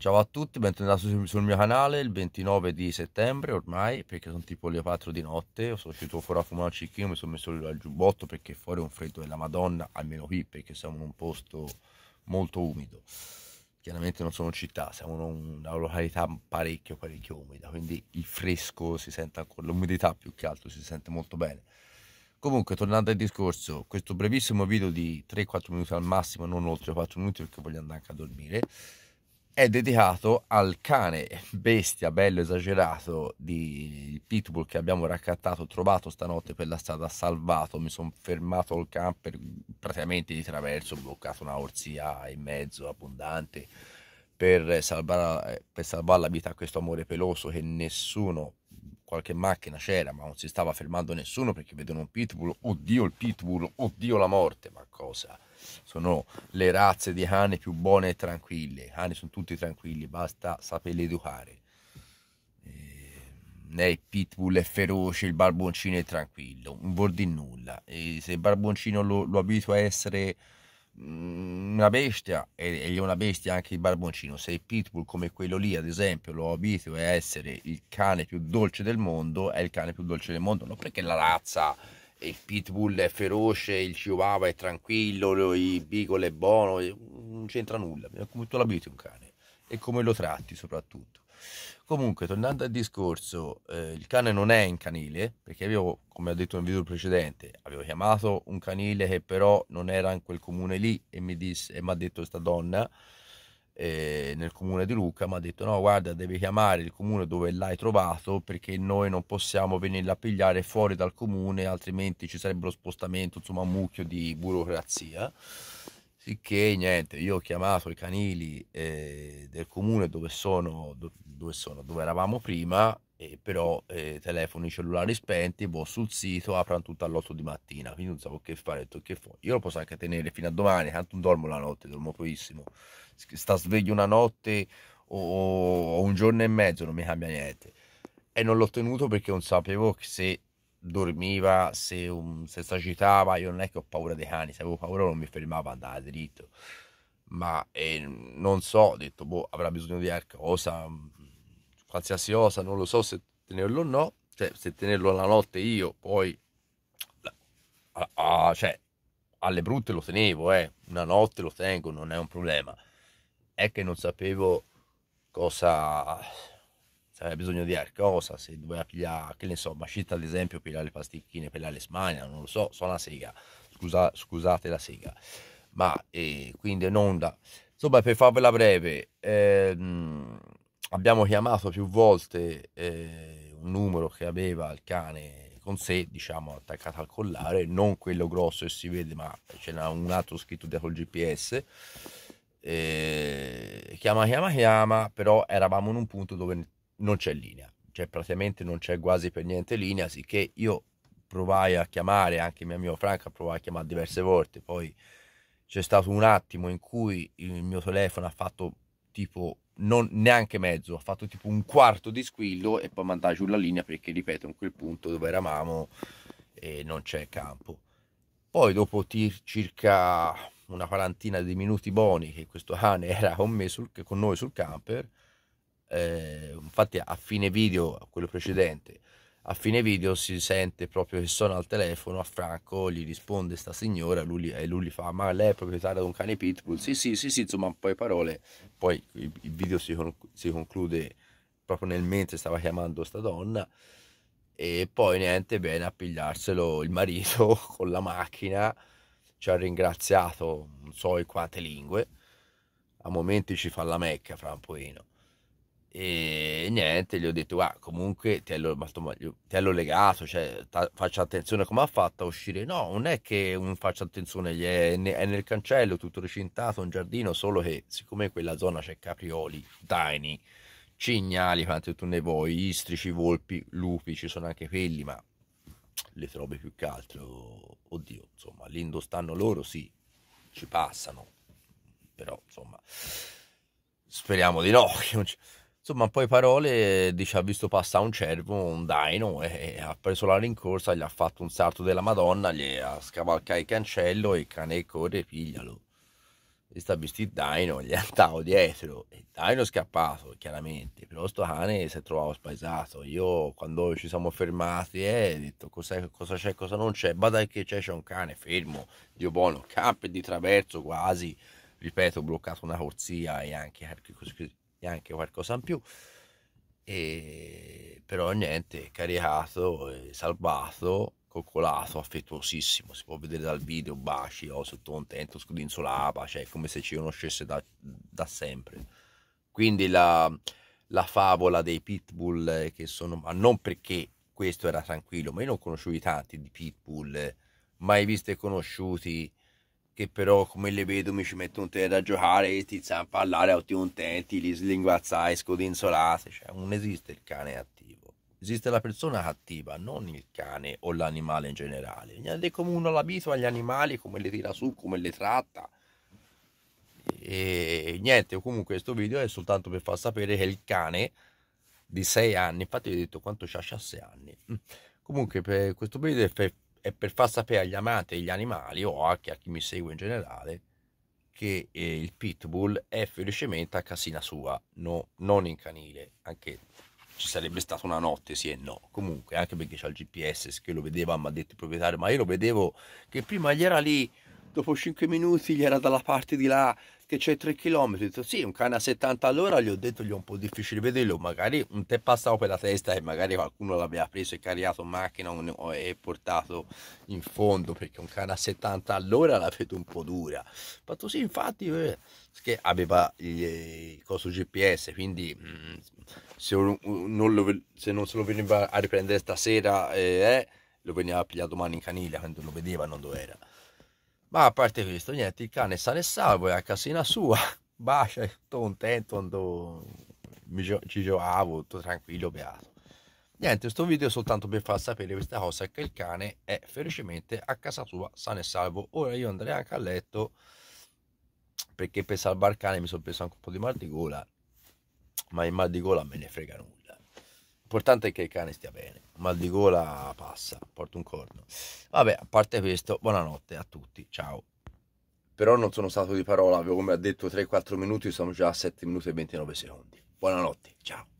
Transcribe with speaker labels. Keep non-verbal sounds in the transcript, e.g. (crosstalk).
Speaker 1: Ciao a tutti, bentornati sul, sul mio canale il 29 di settembre ormai perché sono tipo le 4 di notte sono uscito fuori a fumare un cicchino mi sono messo il giubbotto perché fuori è un freddo della madonna almeno qui perché siamo in un posto molto umido chiaramente non sono città, siamo in una località parecchio parecchio umida quindi il fresco si sente ancora, l'umidità più che altro si sente molto bene Comunque, tornando al discorso, questo brevissimo video di 3-4 minuti al massimo, non oltre 4 minuti perché voglio andare anche a dormire, è dedicato al cane bestia bello esagerato di Pitbull che abbiamo raccattato, trovato stanotte per la strada, salvato, mi sono fermato al camper praticamente di traverso, ho bloccato una orsia in mezzo abbondante per salvare, per salvare la vita a questo amore peloso che nessuno, qualche macchina c'era ma non si stava fermando nessuno perché vedono un Pitbull, oddio il Pitbull, oddio la morte, ma cosa sono le razze di cani più buone e tranquille. I cani sono tutti tranquilli, basta saperli educare. Nei pitbull è feroce, il barboncino è tranquillo, non vuol dire nulla. E se il barboncino lo, lo abitua a essere mm, una bestia, e è una bestia anche il barboncino, se il pitbull come quello lì ad esempio lo abitua a essere il cane più dolce del mondo, è il cane più dolce del mondo, non perché la razza il pitbull è feroce, il chihuahua è tranquillo, il beagle è buono, eh, non c'entra nulla, come tu l'abiti un cane e come lo tratti soprattutto. Comunque, tornando al discorso, eh, il cane non è in canile, perché avevo, come ho detto nel video precedente, avevo chiamato un canile che però non era in quel comune lì e mi ha detto questa donna, eh, nel comune di Lucca mi ha detto no guarda devi chiamare il comune dove l'hai trovato perché noi non possiamo venirla a pigliare fuori dal comune altrimenti ci sarebbe lo spostamento insomma un mucchio di burocrazia Sicché niente, io ho chiamato i canili eh, del comune dove sono, dove sono, dove eravamo prima eh, però eh, telefoni cellulari spenti, boh, sul sito aprono tutto all'8 di mattina, quindi non sapevo che fare, detto che fo. Io lo posso anche tenere fino a domani, tanto non dormo la notte, dormo pochissimo, sta sveglio una notte o, o un giorno e mezzo, non mi cambia niente. E non l'ho tenuto perché non sapevo se dormiva, se, um, se si agitava, io non è che ho paura dei cani, se avevo paura non mi fermava, andava dritto. Ma eh, non so, ho detto, boh, avrà bisogno di qualcosa, qualsiasi cosa, non lo so se tenerlo o no, cioè se tenerlo la notte io poi, ah, ah, cioè alle brutte lo tenevo, eh. una notte lo tengo, non è un problema, è che non sapevo cosa, se aveva bisogno di qualcosa, se doveva pigliare, che ne so, Mascita ad esempio, pigliare le pasticchine, pigliare le smania, non lo so, sono la sega, Scusa, scusate la sega, ma eh, quindi non da... Insomma, per farvela breve, ehm, abbiamo chiamato più volte eh, un numero che aveva il cane con sé, diciamo attaccato al collare, non quello grosso che si vede, ma ce n'è un altro scritto dietro il GPS. Eh, chiama, chiama, chiama, però eravamo in un punto dove non c'è linea, cioè praticamente non c'è quasi per niente linea, sicché io provai a chiamare, anche mio amico Franco ha provato a chiamare diverse volte, poi c'è stato un attimo in cui il mio telefono ha fatto tipo non neanche mezzo, ha fatto tipo un quarto di squillo e poi mandare giù la linea perché, ripeto, in quel punto dove eravamo eh, non c'è campo. Poi dopo tir- circa una quarantina di minuti buoni che questo cane (laughs) era con, me sul, con noi sul camper, eh, infatti a fine video, quello precedente, a fine video si sente proprio che sono al telefono a Franco, gli risponde sta signora lui, e lui gli fa ma lei è proprietaria di un cane pitbull? Sì, sì, sì, sì, insomma un po' di parole, poi il video si, con, si conclude proprio nel mentre stava chiamando sta donna e poi niente, bene a pigliarselo il marito (laughs) con la macchina, ci ha ringraziato non so in quante lingue, a momenti ci fa la mecca fra un pochino. E niente, gli ho detto, guarda, comunque ti hanno, legato, cioè, ta- faccia attenzione come ha fatto a uscire. No, non è che un, faccia attenzione, è, è, nel cancello, tutto recintato, un giardino, solo che siccome in quella zona c'è caprioli, daini, cignali, quanti tu ne vuoi, istrici, volpi, lupi, ci sono anche quelli, ma le trovi più che altro, oddio, insomma, lindo stanno loro, sì, ci passano, però insomma, speriamo di no. (laughs) Insomma, poi parole, dice, ha visto passare un cervo, un daino, e ha preso la rincorsa, gli ha fatto un salto della Madonna, gli ha scavalcato il cancello e il cane corre, piglialo. E sta il daino, gli è (laughs) andato dietro. E daino è scappato, chiaramente, però sto cane si è trovato spaesato. Io, quando ci siamo fermati, eh, ho detto cosa, c'è, cosa non c'è. Bada che c'è, c'è un cane, fermo, Dio buono, campi di traverso quasi. Ripeto, bloccato una corsia e anche eh, e anche qualcosa in più. E però niente, caricato, eh, salvato, coccolato, affettuosissimo, si può vedere dal video, baci, oh, sotto contento, scodinzolava, cioè come se ci conoscesse da, da sempre. Quindi la, la, favola dei pitbull eh, che sono, ma non perché questo era tranquillo, ma io non ho conosciuti tanti di pitbull, eh. mai visti e conosciuti che però come le vedo mi ci metto un tempo a giocare e ti a parlare a tutti contenti, li slinguazzai, scodinzolate, cioè non esiste il cane attivo, esiste la persona cattiva, non il cane o l'animale in generale, è come uno l'abitua agli animali, come li tira su, come li tratta, e niente, comunque questo video è soltanto per far sapere che il cane di 6 anni, infatti vi ho detto quanto c'ha 6 anni, mm. comunque per questo video è per è per far sapere agli amanti degli animali o anche a chi mi segue in generale che eh, il pitbull è felicemente a casina sua, no, non in canile, anche ci sarebbe stata una notte, sì e no, comunque anche perché c'è il GPS che lo vedeva, mi ha detto il proprietario, ma io lo vedevo che prima gli era lì, dopo 5 minuti gli era dalla parte di là, che c'è 3 km. Detto, sì, un cane a 70 all'ora, gli ho detto gli è un po' difficile vederlo, magari un te passavo per la testa e magari qualcuno l'aveva preso e caricato in macchina e portato in fondo, perché un cane a 70 all'ora la vedo un po' dura. Ma tu sì, infatti, eh, che aveva il, coso GPS, quindi mm, se, non lo, se, non se lo veniva a riprendere stasera, eh, eh lo veniva a pigliare domani in caniglia quando lo vedeva non dove era. Ma a parte questo, niente, il cane sale e salvo, è a casina sua, (laughs) bacia, tutto contento, ando, ci giocavo, tutto tranquillo, beato. Niente, questo video è soltanto per far sapere questa cosa, che il cane è felicemente a casa sua, sano e salvo. Ora io andrei anche a letto, perché per salvare il cane mi sono preso anche un po' di mal di gola, ma il mal di gola me ne frega nulla. L'importante è che il cane stia bene. Mal di gola passa, porta un corno. Vabbè, a parte questo, buonanotte a tutti, ciao. Però non sono stato di parola, avevo come ha detto 3-4 minuti, sono già a 7 minuti e 29 secondi. Buonanotte, ciao.